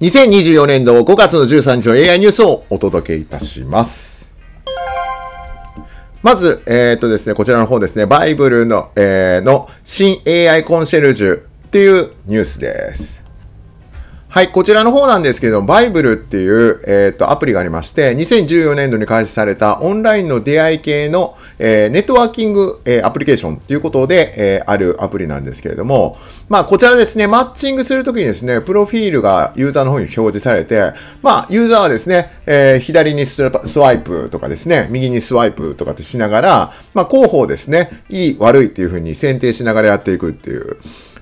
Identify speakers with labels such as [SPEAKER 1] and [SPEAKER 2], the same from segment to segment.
[SPEAKER 1] 2024年度5月の13日の AI ニュースをお届けいたします。まず、えっ、ー、とですね、こちらの方ですね、バイブルの、えー、の新 AI コンシェルジュっていうニュースです。はい、こちらの方なんですけど、バイブルっていう、えっ、と、アプリがありまして、2014年度に開始されたオンラインの出会い系の、えー、ネットワーキング、えー、アプリケーションということで、えあるアプリなんですけれども、まあ、こちらですね、マッチングするときにですね、プロフィールがユーザーの方に表示されて、まあ、ユーザーはですね、え左にスワイプとかですね、右にスワイプとかってしながら、まあ、候補をですね、いい、悪いっていうふうに選定しながらやっていくっていう。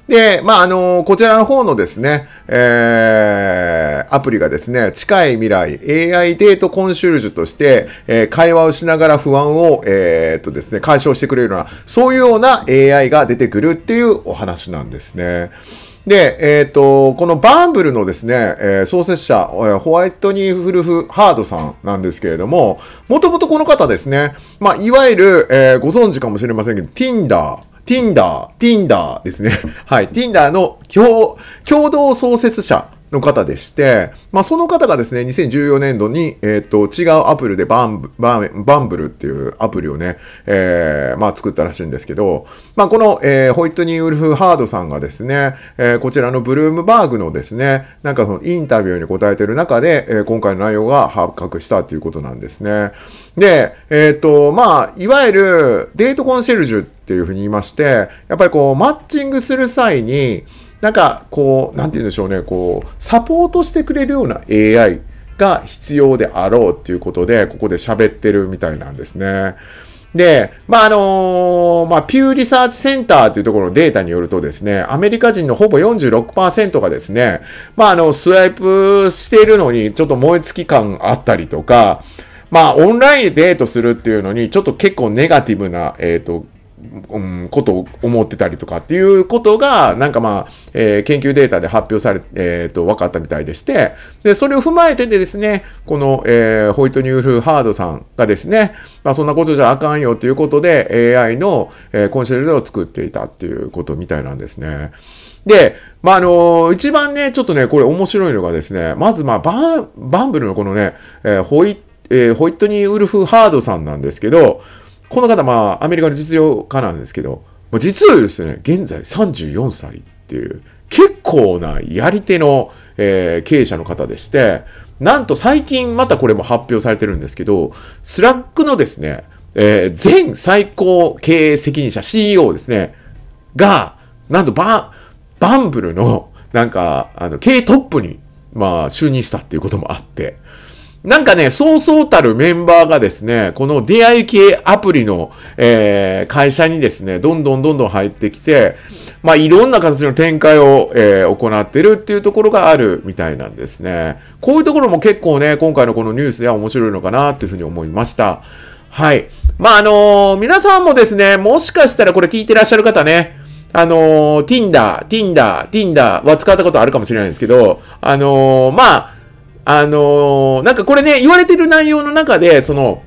[SPEAKER 1] で、まあ、あのこちらの方のですね、えー、アプリがですね、近い未来、AI デートコンシュルジュとして、えー、会話をしながら不安を、えー、っとですね、解消してくれるような、そういうような AI が出てくるっていうお話なんですね。で、えっ、ー、と、このバンブルのですね、えー、創設者、えー、ホワイトニーフルフ・ハードさんなんですけれども、もともとこの方ですね、まあ、いわゆる、えー、ご存知かもしれませんけど、Tinder、Tinder、Tinder ですね。はい。Tinder の共、共同創設者の方でして、まあ、その方がですね、2014年度に、えっ、ー、と、違うアプリでバンブ、バン、バンブルっていうアプリをね、えー、まあ、作ったらしいんですけど、まあ、この、えー、ホイットニー・ウルフ・ハードさんがですね、えー、こちらのブルームバーグのですね、なんかそのインタビューに答えてる中で、えー、今回の内容が発覚したということなんですね。で、えっ、ー、と、まあ、いわゆるデートコンシェルジュっていうふうに言いまして、やっぱりこう、マッチングする際に、なんかこう、なんて言うんでしょうね、こう、サポートしてくれるような AI が必要であろうっていうことで、ここで喋ってるみたいなんですね。で、まあ、あのー、まあ、ピューリサーチセンターというところのデータによるとですね、アメリカ人のほぼ46%がですね、まあ、あの、スワイプしているのにちょっと燃え尽き感あったりとか、まあ、オンラインでデートするっていうのに、ちょっと結構ネガティブな、えっ、ー、と、うん、ことを思ってたりとかっていうことが、なんかまあ、えー、研究データで発表され、えっ、ー、と、分かったみたいでして、で、それを踏まえてでですね、この、えー、ホイットニュール・ハードさんがですね、まあ、そんなことじゃあかんよということで、AI の、えー、コンシェルジュを作っていたっていうことみたいなんですね。で、まあ、あのー、一番ね、ちょっとね、これ面白いのがですね、まず、まあ、バン、バンブルのこのね、えー、ホイえー、ホイットニー・ウルフ・ハードさんなんですけど、この方、まあ、アメリカの実業家なんですけど、実はですね、現在34歳っていう、結構なやり手の、えー、経営者の方でして、なんと最近またこれも発表されてるんですけど、スラックのですね、えー、全最高経営責任者 CEO ですね、が、なんとババンブルの、なんか、あの、経営トップに、まあ、就任したっていうこともあって、なんかね、そうそうたるメンバーがですね、この出会い系アプリの、えー、会社にですね、どんどんどんどん入ってきて、まあ、いろんな形の展開を、えー、行ってるっていうところがあるみたいなんですね。こういうところも結構ね、今回のこのニュースでは面白いのかなっていうふうに思いました。はい。まあ、あのー、皆さんもですね、もしかしたらこれ聞いてらっしゃる方ね、あのー、Tinder、Tinder、Tinder は使ったことあるかもしれないですけど、あのー、まあ、あのー、なんかこれね、言われてる内容の中で、その、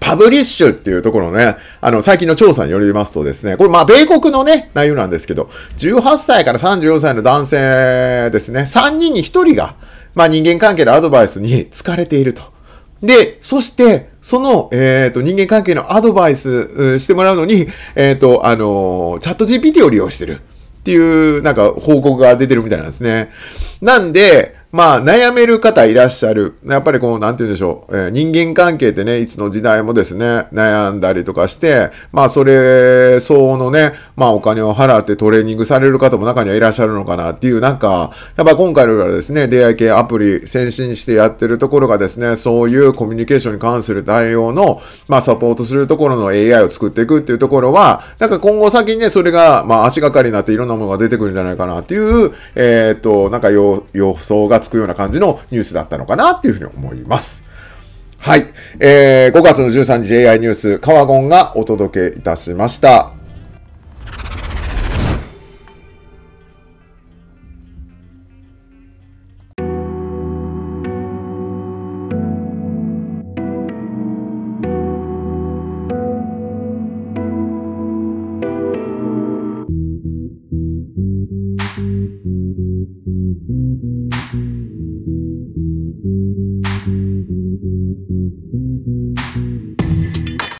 [SPEAKER 1] パブリッシュっていうところね、あの、最近の調査によりますとですね、これ、まあ、米国のね、内容なんですけど、18歳から34歳の男性ですね、3人に1人が、まあ、人間関係のアドバイスに疲れていると。で、そして、その、えっ、ー、と、人間関係のアドバイスしてもらうのに、えっ、ー、と、あのー、チャット GPT を利用してるっていう、なんか、報告が出てるみたいなんですね。なんで、まあ、悩める方いらっしゃる。やっぱりこう、なんて言うんでしょう。えー、人間関係ってね、いつの時代もですね、悩んだりとかして、まあ、それ相応のね、まあ、お金を払ってトレーニングされる方も中にはいらっしゃるのかなっていう、なんか、やっぱ今回のですね、出会い系アプリ先進してやってるところがですね、そういうコミュニケーションに関する対応の、まあ、サポートするところの AI を作っていくっていうところは、なんか今後先にね、それが、まあ、足がかりになっていろんなものが出てくるんじゃないかなっていう、えー、っと、なんか予想ががつくような感じのニュースだったのかなっていうふうに思います。はい。えー、5月の13日 AI ニュース、カワゴンがお届けいたしました。